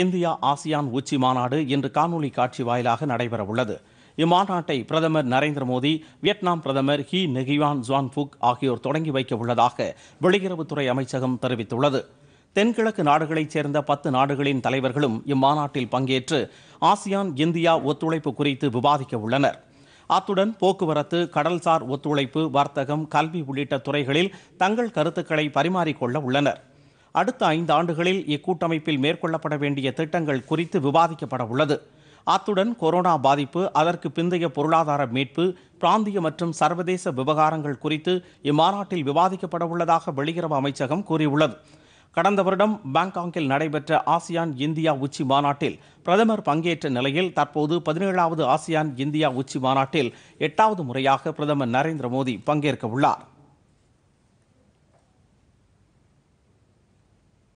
India ASEAN உச்சி மாநாடு இன்று காணொலி காட்சி வாயிலாக நடைபெறவுள்ளது இம்மாநாட்டை பிரதமர் நரேந்திர மோடி வியட்நாம் பிரதமர் ஹி நெகிவான் ஜான் ஃபுக் ஆகியோர் தொடங்கி வைக்க உள்ளதாக வெளியுறவுத்துறை அமைச்சகம் தெரிவித்துள்ளது தென்கிழக்கு நாடுகளைச் சேர்ந்த பத்து நாடுகளின் தலைவர்களும் இம்மாநாட்டில் பங்கேற்று ஆசியான் இந்தியா ஒத்துழைப்பு குறித்து விவாதிக்க உள்ளனர் அத்துடன் போக்குவரத்து கடல்சார் ஒத்துழைப்பு வர்த்தகம் கல்வி உள்ளிட்ட துறைகளில் தங்கள் கருத்துக்களை பரிமாறிக்கொள்ள உள்ளனர் அடுத்த ஐந்து ஆண்டுகளில் இக்கூட்டமைப்பில் மேற்கொள்ளப்பட வேண்டிய திட்டங்கள் குறித்து விவாதிக்கப்பட உள்ளது அத்துடன் கொரோனா பாதிப்பு அதற்கு பிந்தைய பொருளாதார மீட்பு பிராந்திய மற்றும் சர்வதேச விவகாரங்கள் குறித்து இம்மாநாட்டில் விவாதிக்கப்பட உள்ளதாக வெளியுறவு அமைச்சகம் கூறியுள்ளது கடந்த வருடம் பாங்காங்கில் நடைபெற்ற ஆசியான் இந்தியா உச்சி மாநாட்டில் பிரதமர் பங்கேற்ற நிலையில் தற்போது பதினேழாவது ஆசியான் இந்தியா உச்சி மாநாட்டில் எட்டாவது முறையாக பிரதமர் நரேந்திர மோடி பங்கேற்க உள்ளார்